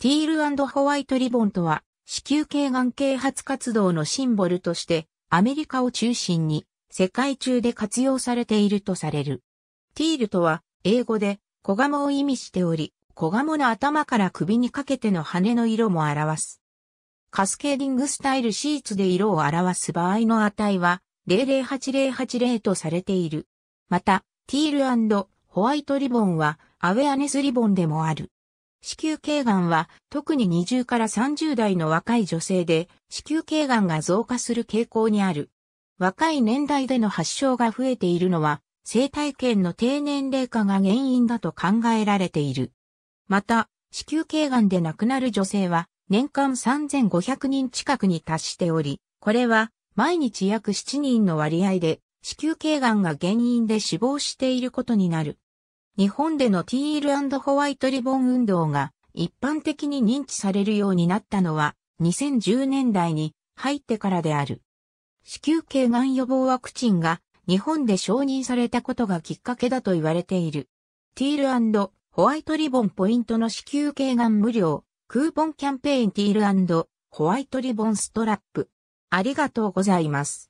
ティールホワイトリボンとは、子宮頸がん啓発活動のシンボルとして、アメリカを中心に、世界中で活用されているとされる。ティールとは、英語で、小鴨を意味しており、小鴨の頭から首にかけての羽の色も表す。カスケーディングスタイルシーツで色を表す場合の値は、008080とされている。また、ティールホワイトリボンは、アウェアネスリボンでもある。子宮頸がんは特に20から30代の若い女性で子宮頸がんが増加する傾向にある。若い年代での発症が増えているのは生体圏の低年齢化が原因だと考えられている。また、子宮頸がんで亡くなる女性は年間3500人近くに達しており、これは毎日約7人の割合で子宮頸がんが原因で死亡していることになる。日本でのティールホワイトリボン運動が一般的に認知されるようになったのは2010年代に入ってからである。子宮頸がん予防ワクチンが日本で承認されたことがきっかけだと言われている。ティールホワイトリボンポイントの子宮頸がん無料、クーポンキャンペーンティールホワイトリボンストラップ。ありがとうございます。